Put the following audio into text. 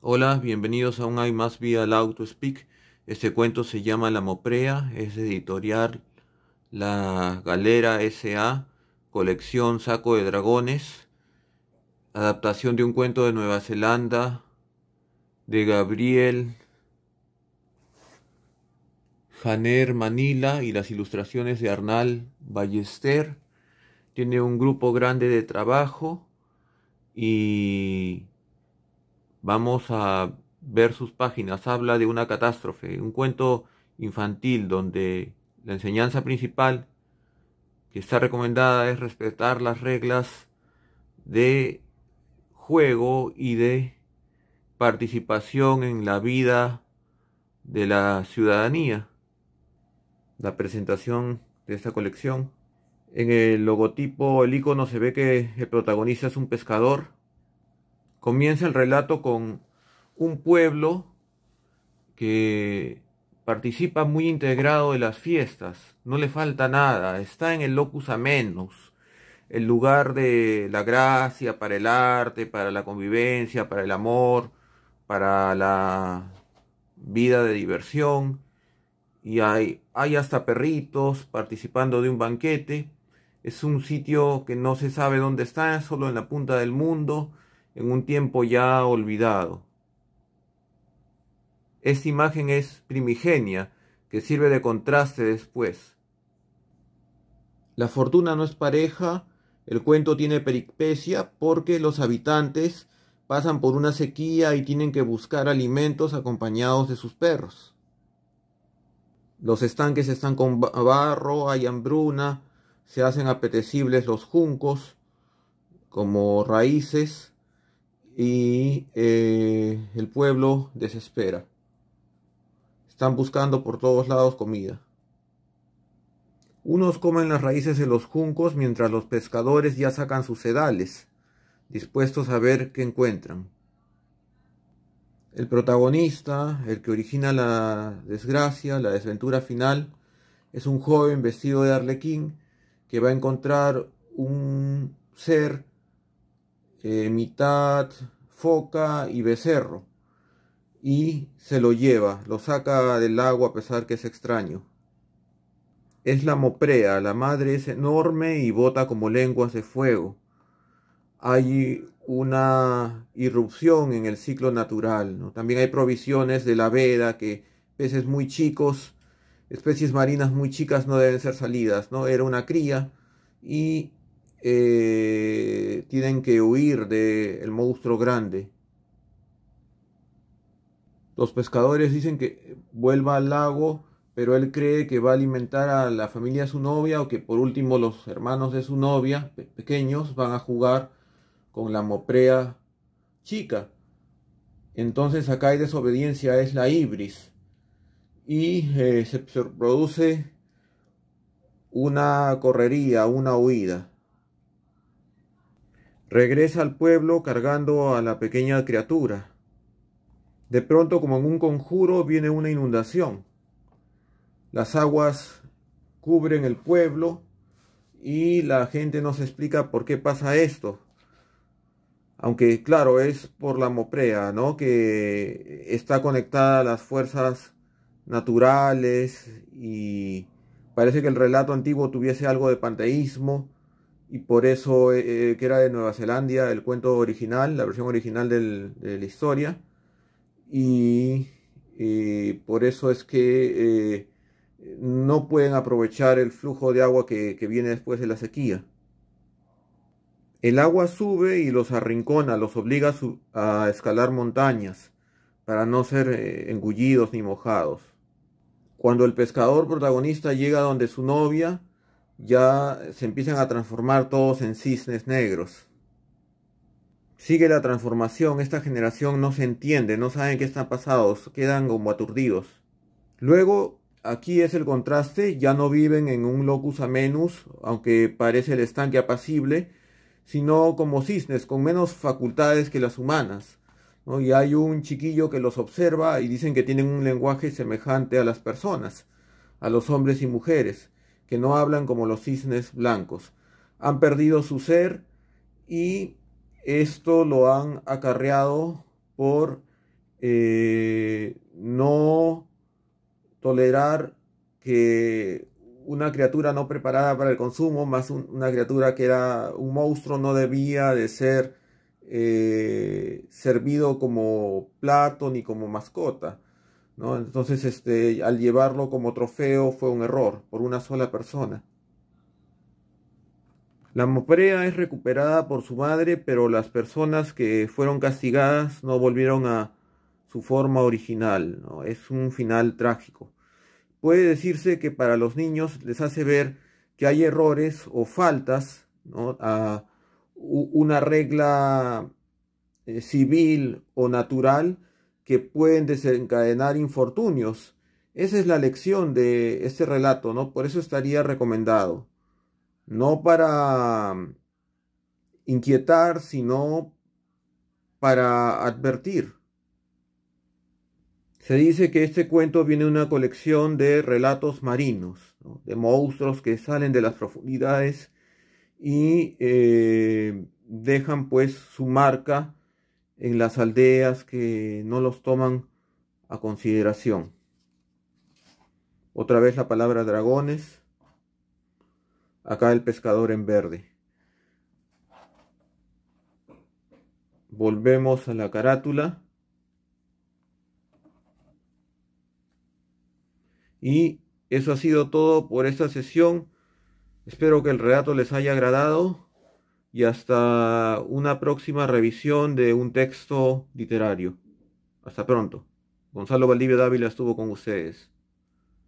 Hola, bienvenidos a un hay más vía al Auto Speak. Este cuento se llama La Moprea, es editorial La Galera S.A., colección Saco de Dragones, adaptación de un cuento de Nueva Zelanda de Gabriel Janer Manila y las ilustraciones de Arnal Ballester. Tiene un grupo grande de trabajo y Vamos a ver sus páginas. Habla de una catástrofe, un cuento infantil donde la enseñanza principal que está recomendada es respetar las reglas de juego y de participación en la vida de la ciudadanía. La presentación de esta colección. En el logotipo, el icono se ve que el protagonista es un pescador Comienza el relato con un pueblo que participa muy integrado de las fiestas, no le falta nada, está en el locus amenus, el lugar de la gracia para el arte, para la convivencia, para el amor, para la vida de diversión, y hay, hay hasta perritos participando de un banquete, es un sitio que no se sabe dónde está, solo en la punta del mundo, en un tiempo ya olvidado. Esta imagen es primigenia, que sirve de contraste después. La fortuna no es pareja, el cuento tiene peripecia porque los habitantes pasan por una sequía y tienen que buscar alimentos acompañados de sus perros. Los estanques están con barro, hay hambruna, se hacen apetecibles los juncos como raíces, y eh, el pueblo desespera. Están buscando por todos lados comida. Unos comen las raíces de los juncos mientras los pescadores ya sacan sus sedales, dispuestos a ver qué encuentran. El protagonista, el que origina la desgracia, la desventura final, es un joven vestido de arlequín que va a encontrar un ser eh, mitad foca y becerro. Y se lo lleva, lo saca del agua a pesar que es extraño. Es la moprea, la madre es enorme y bota como lenguas de fuego. Hay una irrupción en el ciclo natural. También hay provisiones de la veda que peces muy chicos, especies marinas muy chicas no deben ser salidas. ¿no? Era una cría y eh, tienen que huir del monstruo grande. Los pescadores dicen que vuelva al lago, pero él cree que va a alimentar a la familia de su novia o que por último los hermanos de su novia, pequeños, van a jugar con la moprea chica. Entonces acá hay desobediencia, es la ibris. Y eh, se produce una correría, una huida. Regresa al pueblo cargando a la pequeña criatura. De pronto, como en un conjuro, viene una inundación. Las aguas cubren el pueblo y la gente no se explica por qué pasa esto. Aunque claro, es por la moprea, ¿no? Que está conectada a las fuerzas naturales y parece que el relato antiguo tuviese algo de panteísmo y por eso eh, eh, que era de Nueva Zelanda el cuento original, la versión original de la historia, y, eh, por eso es que no pueden aprovechar el flujo de agua que, viene después de la sequía. El agua sube y los arrincona, los obliga a, escalar montañas para no ser engullidos ni mojados. Cuando el pescador protagonista llega donde su novia, ya se empiezan a transformar todos en cisnes negros. Sigue la transformación, esta generación no se entiende, no saben qué están pasados, quedan como aturdidos. Luego, aquí es el contraste, ya no viven en un locus amenus, aunque parece el estanque apacible, sino como cisnes, con menos facultades que las humanas. Y hay un chiquillo que los observa y dicen que tienen un lenguaje semejante a las personas, a los hombres y mujeres que no hablan como los cisnes blancos. Han perdido su ser y esto lo han acarreado por eh, no tolerar que una criatura no preparada para el consumo, más una criatura que era un monstruo, no debía de ser eh, servido como plato ni como mascota. Entonces, este, al llevarlo como trofeo fue un error por una sola persona. La moprea es recuperada por su madre, pero las personas que fueron castigadas no volvieron a su forma original. Es un final trágico. Puede decirse que para los niños les hace ver que hay errores o faltas a una regla eh, civil o natural que pueden desencadenar infortunios. Esa es la lección de este relato, ¿no? Por eso estaría recomendado. No para mm, inquietar, sino para advertir. Se dice que este cuento viene de una colección de relatos marinos, de monstruos que salen de las profundidades y eh, dejan pues su marca en las aldeas que no los toman a consideración. Otra vez la palabra dragones. Acá el pescador en verde. Volvemos a la carátula. Y eso ha sido todo por esta sesión. Espero que el relato les haya agradado y hasta una próxima revisión de un texto literario. Hasta pronto. Gonzalo Valdivia Dávila estuvo con ustedes.